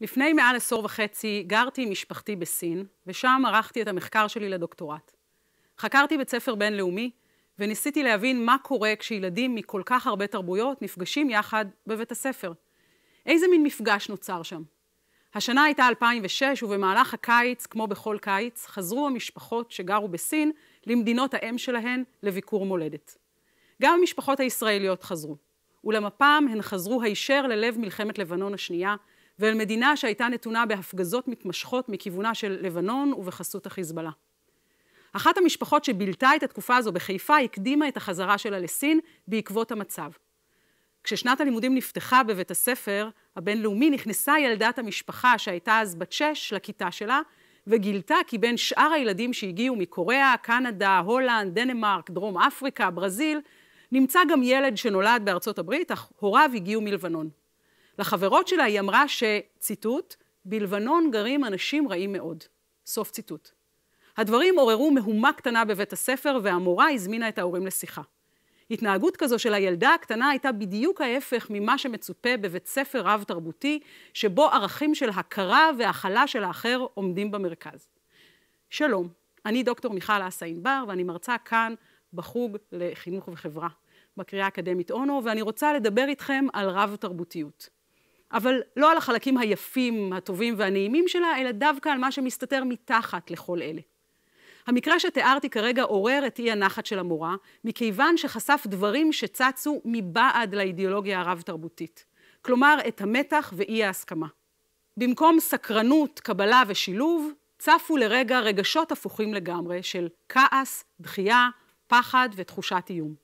לפני מעל עשור וחצי גרתי עם משפחתי בסין, ושם ערכתי את המחקר שלי לדוקטורט. חקרתי בית ספר בינלאומי, וניסיתי להבין מה קורה כשילדים מכל כך הרבה תרבויות נפגשים יחד בבית הספר. איזה מין מפגש נוצר שם? השנה הייתה 2006, ובמהלך הקיץ, כמו בכל קיץ, חזרו המשפחות שגרו בסין למדינות האם שלהן לביקור מולדת. גם המשפחות הישראליות חזרו, אולם הפעם הן חזרו הישר ללב מלחמת לבנון השנייה, ואל מדינה שהייתה נתונה בהפגזות מתמשכות מכיוונה של לבנון ובחסות החיזבאללה. אחת המשפחות שבילתה את התקופה הזו בחיפה הקדימה את החזרה שלה לסין בעקבות המצב. כששנת הלימודים נפתחה בבית הספר הבינלאומי נכנסה ילדת המשפחה שהייתה אז בת שש לכיתה שלה וגילתה כי בין שאר הילדים שהגיעו מקוריאה, קנדה, הולנד, דנמרק, דרום אפריקה, ברזיל, נמצא גם ילד שנולד בארצות הברית, אך הוריו הגיעו מלבנון. לחברות שלה היא אמרה שציטוט, בלבנון גרים אנשים רעים מאוד. סוף ציטוט. הדברים עוררו מהומה קטנה בבית הספר והמורה הזמינה את ההורים לשיחה. התנהגות כזו של הילדה הקטנה הייתה בדיוק ההפך ממה שמצופה בבית ספר רב-תרבותי, שבו ערכים של הכרה והכלה של האחר עומדים במרכז. שלום, אני דוקטור מיכל אסא ענבר, ואני מרצה כאן בחוג לחינוך וחברה, בקריאה האקדמית אונו, ואני רוצה לדבר איתכם על רב-תרבותיות. אבל לא על החלקים היפים, הטובים והנעימים שלה, אלא דווקא על מה שמסתתר מתחת לכל אלה. המקרה שתיארתי כרגע עורר את אי הנחת של המורה, מכיוון שחשף דברים שצצו מבעד לאידיאולוגיה הרב-תרבותית. כלומר, את המתח ואי ההסכמה. במקום סקרנות, קבלה ושילוב, צפו לרגע רגשות הפוכים לגמרי של כעס, דחייה, פחד ותחושת איום.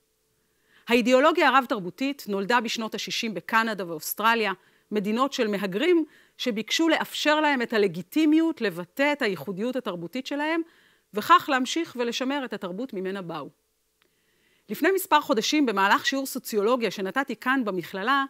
האידיאולוגיה הרב-תרבותית נולדה בשנות ה-60 בקנדה ואוסטרליה, מדינות של מהגרים שביקשו לאפשר להם את הלגיטימיות לבטא את הייחודיות התרבותית שלהם, וכך להמשיך ולשמר את התרבות ממנה באו. לפני מספר חודשים, במהלך שיעור סוציולוגיה שנתתי כאן במכללה,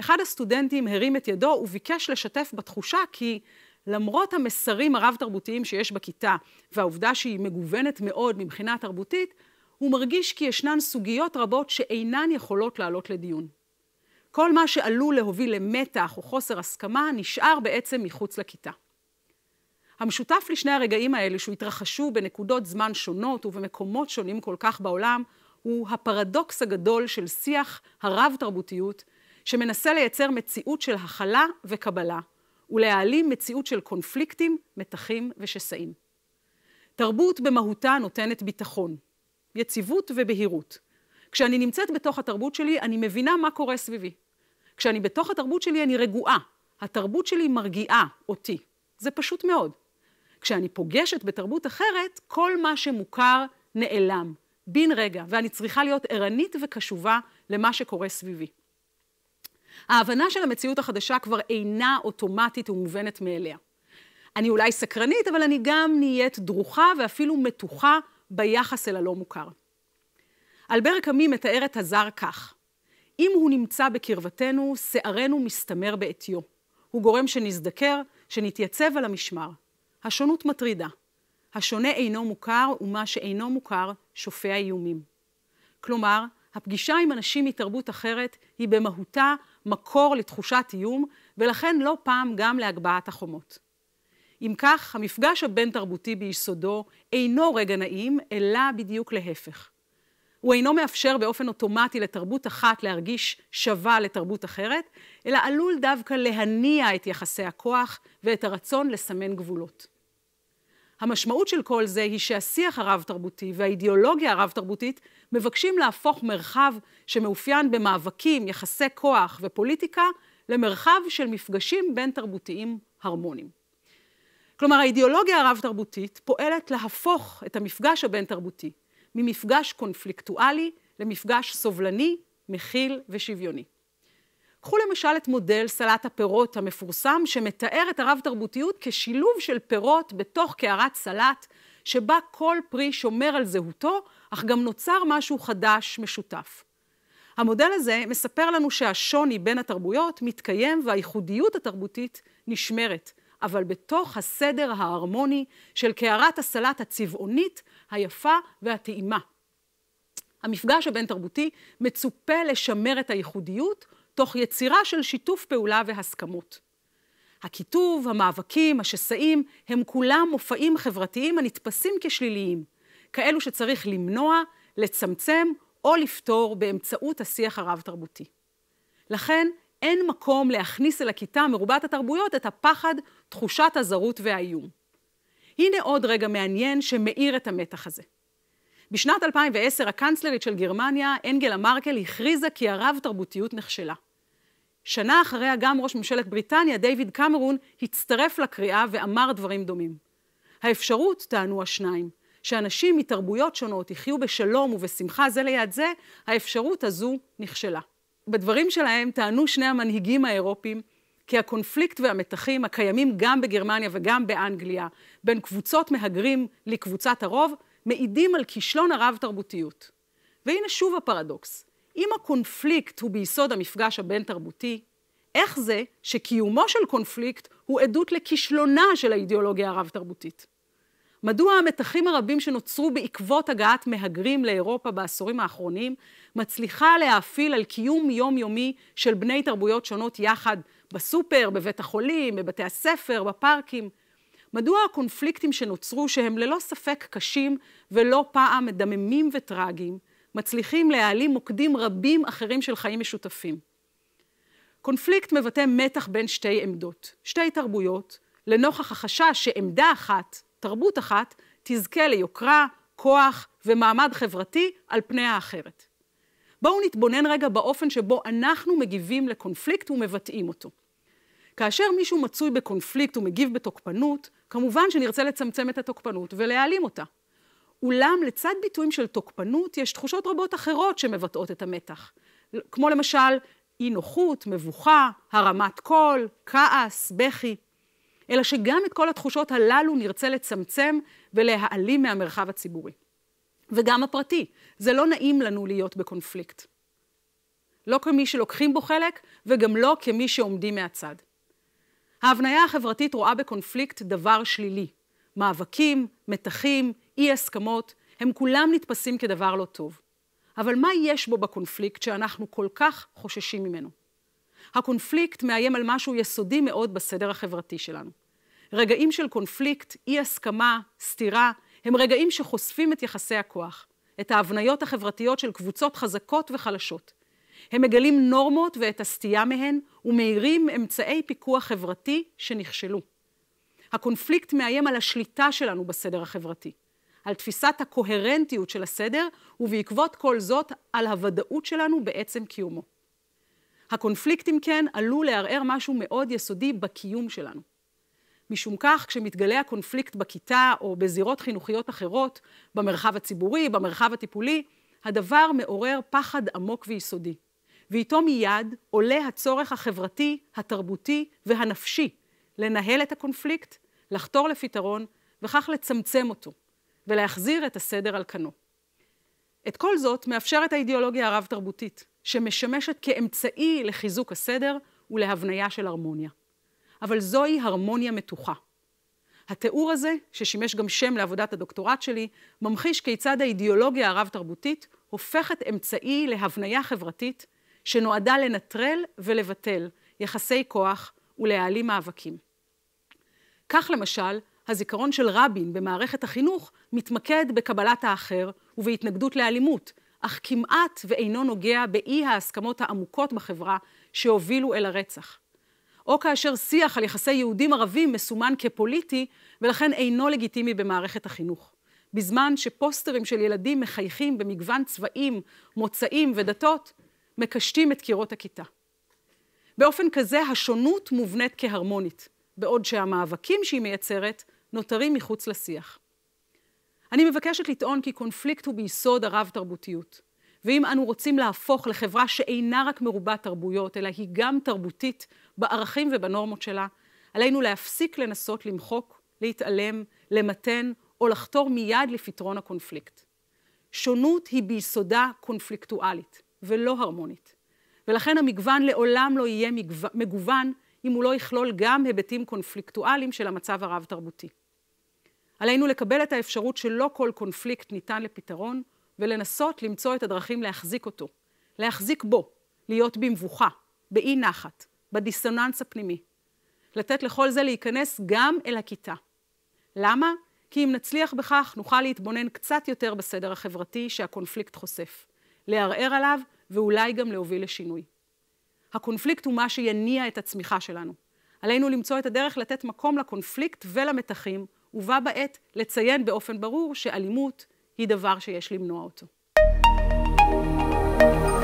אחד הסטודנטים הרים את ידו וביקש לשתף בתחושה כי למרות המסרים הרב-תרבותיים שיש בכיתה, והעובדה שהיא מגוונת מאוד מבחינה תרבותית, הוא מרגיש כי ישנן סוגיות רבות שאינן יכולות לעלות לדיון. כל מה שעלול להוביל למתח או חוסר הסכמה נשאר בעצם מחוץ לכיתה. המשותף לשני הרגעים האלה שהתרחשו בנקודות זמן שונות ובמקומות שונים כל כך בעולם, הוא הפרדוקס הגדול של שיח הרב-תרבותיות, שמנסה לייצר מציאות של הכלה וקבלה, ולהעלים מציאות של קונפליקטים, מתחים ושסעים. תרבות במהותה נותנת ביטחון, יציבות ובהירות. כשאני נמצאת בתוך התרבות שלי, אני מבינה מה קורה סביבי. כשאני בתוך התרבות שלי, אני רגועה. התרבות שלי מרגיעה אותי. זה פשוט מאוד. כשאני פוגשת בתרבות אחרת, כל מה שמוכר נעלם, בן רגע, ואני צריכה להיות ערנית וקשובה למה שקורה סביבי. ההבנה של המציאות החדשה כבר אינה אוטומטית ומובנת מאליה. אני אולי סקרנית, אבל אני גם נהיית דרוכה ואפילו מתוחה ביחס אל הלא מוכר. אלבר קאמי מתאר את הזר כך: אם הוא נמצא בקרבתנו, שערנו מסתמר בעטיו. הוא גורם שנזדקר, שנתייצב על המשמר. השונות מטרידה. השונה אינו מוכר, ומה שאינו מוכר שופע איומים. כלומר, הפגישה עם אנשים מתרבות אחרת היא במהותה מקור לתחושת איום, ולכן לא פעם גם להגבהת החומות. אם כך, המפגש הבין-תרבותי ביסודו אינו רגע נעים, אלא בדיוק להפך. הוא אינו מאפשר באופן אוטומטי לתרבות אחת להרגיש שווה לתרבות אחרת, אלא עלול דווקא להניע את יחסי הכוח ואת הרצון לסמן גבולות. המשמעות של כל זה היא שהשיח הרב-תרבותי והאידיאולוגיה הרב-תרבותית מבקשים להפוך מרחב שמאופיין במאבקים, יחסי כוח ופוליטיקה, למרחב של מפגשים בין-תרבותיים הרמוניים. כלומר, האידיאולוגיה הרב-תרבותית פועלת להפוך את המפגש הבין-תרבותי, ממפגש קונפליקטואלי למפגש סובלני, מכיל ושוויוני. קחו למשל את מודל סלט הפירות המפורסם, שמתאר את הרב-תרבותיות כשילוב של פירות בתוך קערת סלט, שבה כל פרי שומר על זהותו, אך גם נוצר משהו חדש, משותף. המודל הזה מספר לנו שהשוני בין התרבויות מתקיים והייחודיות התרבותית נשמרת, אבל בתוך הסדר ההרמוני של קערת הסלט הצבעונית, היפה והטעימה. המפגש הבין-תרבותי מצופה לשמר את הייחודיות תוך יצירה של שיתוף פעולה והסכמות. הקיטוב, המאבקים, השסעים, הם כולם מופעים חברתיים הנתפסים כשליליים, כאלו שצריך למנוע, לצמצם או לפתור באמצעות השיח הרב-תרבותי. לכן, אין מקום להכניס אל הכיתה מרובת התרבויות את הפחד, תחושת הזרות והאיום. הנה עוד רגע מעניין שמאיר את המתח הזה. בשנת 2010 הקנצלרית של גרמניה, אנגלה מרקל, הכריזה כי הרב-תרבותיות נכשלה. שנה אחריה גם ראש ממשלת בריטניה, דיוויד קמרון, הצטרף לקריאה ואמר דברים דומים. האפשרות, טענו השניים, שאנשים מתרבויות שונות יחיו בשלום ובשמחה זה ליד זה, האפשרות הזו נכשלה. בדברים שלהם טענו שני המנהיגים האירופים כי הקונפליקט והמתחים הקיימים גם בגרמניה וגם באנגליה, בין קבוצות מהגרים לקבוצת הרוב, מעידים על כישלון הרב-תרבותיות. והנה שוב הפרדוקס. אם הקונפליקט הוא ביסוד המפגש הבין-תרבותי, איך זה שקיומו של קונפליקט הוא עדות לכישלונה של האידיאולוגיה הרב-תרבותית? מדוע המתחים הרבים שנוצרו בעקבות הגעת מהגרים לאירופה בעשורים האחרונים, מצליחה להאפיל על קיום יומיומי של בני תרבויות שונות יחד בסופר, בבית החולים, בבתי הספר, בפארקים. מדוע הקונפליקטים שנוצרו, שהם ללא ספק קשים ולא פעם מדממים וטרגיים, מצליחים להעלים מוקדים רבים אחרים של חיים משותפים? קונפליקט מבטא מתח בין שתי עמדות, שתי תרבויות, לנוכח החשש שעמדה אחת, תרבות אחת, תזכה ליוקרה, כוח ומעמד חברתי על פני האחרת. בואו נתבונן רגע באופן שבו אנחנו מגיבים לקונפליקט ומבטאים אותו. כאשר מישהו מצוי בקונפליקט ומגיב בתוקפנות, כמובן שנרצה לצמצם את התוקפנות ולהעלים אותה. אולם לצד ביטויים של תוקפנות יש תחושות רבות אחרות שמבטאות את המתח. כמו למשל אי נוחות, מבוכה, הרמת קול, כעס, בכי. אלא שגם את כל התחושות הללו נרצה לצמצם ולהעלים מהמרחב הציבורי. וגם הפרטי, זה לא נעים לנו להיות בקונפליקט. לא כמי שלוקחים בו חלק, וגם לא כמי שעומדים מהצד. ההבניה החברתית רואה בקונפליקט דבר שלילי. מאבקים, מתחים, אי הסכמות, הם כולם נתפסים כדבר לא טוב. אבל מה יש בו בקונפליקט שאנחנו כל כך חוששים ממנו? הקונפליקט מאיים על משהו יסודי מאוד בסדר החברתי שלנו. רגעים של קונפליקט, אי הסכמה, סתירה, הם רגעים שחושפים את יחסי הכוח, את ההבניות החברתיות של קבוצות חזקות וחלשות. הם מגלים נורמות ואת הסטייה מהן, ומאירים אמצעי פיקוח חברתי שנכשלו. הקונפליקט מאיים על השליטה שלנו בסדר החברתי, על תפיסת הקוהרנטיות של הסדר, ובעקבות כל זאת, על הוודאות שלנו בעצם קיומו. הקונפליקט, אם כן, עלול לערער משהו מאוד יסודי בקיום שלנו. משום כך, כשמתגלה הקונפליקט בכיתה או בזירות חינוכיות אחרות, במרחב הציבורי, במרחב הטיפולי, הדבר מעורר פחד עמוק ויסודי. ואיתו מיד עולה הצורך החברתי, התרבותי והנפשי לנהל את הקונפליקט, לחתור לפתרון, וכך לצמצם אותו, ולהחזיר את הסדר על כנו. את כל זאת מאפשרת האידיאולוגיה הרב-תרבותית, שמשמשת כאמצעי לחיזוק הסדר ולהבניה של הרמוניה. אבל זוהי הרמוניה מתוחה. התיאור הזה, ששימש גם שם לעבודת הדוקטורט שלי, ממחיש כיצד האידיאולוגיה הרב-תרבותית הופכת אמצעי להבניה חברתית שנועדה לנטרל ולבטל יחסי כוח ולהעלים מאבקים. כך למשל, הזיכרון של רבין במערכת החינוך מתמקד בקבלת האחר ובהתנגדות לאלימות, אך כמעט ואינו נוגע באי ההסכמות העמוקות בחברה שהובילו אל הרצח. או כאשר שיח על יחסי יהודים ערבים מסומן כפוליטי ולכן אינו לגיטימי במערכת החינוך. בזמן שפוסטרים של ילדים מחייכים במגוון צבעים, מוצאים ודתות, מקשטים את קירות הכיתה. באופן כזה השונות מובנית כהרמונית, בעוד שהמאבקים שהיא מייצרת נותרים מחוץ לשיח. אני מבקשת לטעון כי קונפליקט הוא ביסוד הרב-תרבותיות, ואם אנו רוצים להפוך לחברה שאינה רק מרובת תרבויות, אלא היא גם תרבותית בערכים ובנורמות שלה, עלינו להפסיק לנסות למחוק, להתעלם, למתן או לחתור מיד לפתרון הקונפליקט. שונות היא ביסודה קונפליקטואלית. ולא הרמונית. ולכן המגוון לעולם לא יהיה מגוון אם הוא לא יכלול גם היבטים קונפליקטואליים של המצב הרב-תרבותי. עלינו לקבל את האפשרות שלא כל קונפליקט ניתן לפתרון, ולנסות למצוא את הדרכים להחזיק אותו, להחזיק בו, להיות במבוכה, באי נחת, בדיסוננס הפנימי. לתת לכל זה להיכנס גם אל הכיתה. למה? כי אם נצליח בכך, נוכל להתבונן קצת יותר בסדר החברתי שהקונפליקט חושף. לערער עליו ואולי גם להוביל לשינוי. הקונפליקט הוא מה שיניע את הצמיחה שלנו. עלינו למצוא את הדרך לתת מקום לקונפליקט ולמתחים, ובה בעת לציין באופן ברור שאלימות היא דבר שיש למנוע אותו. thank you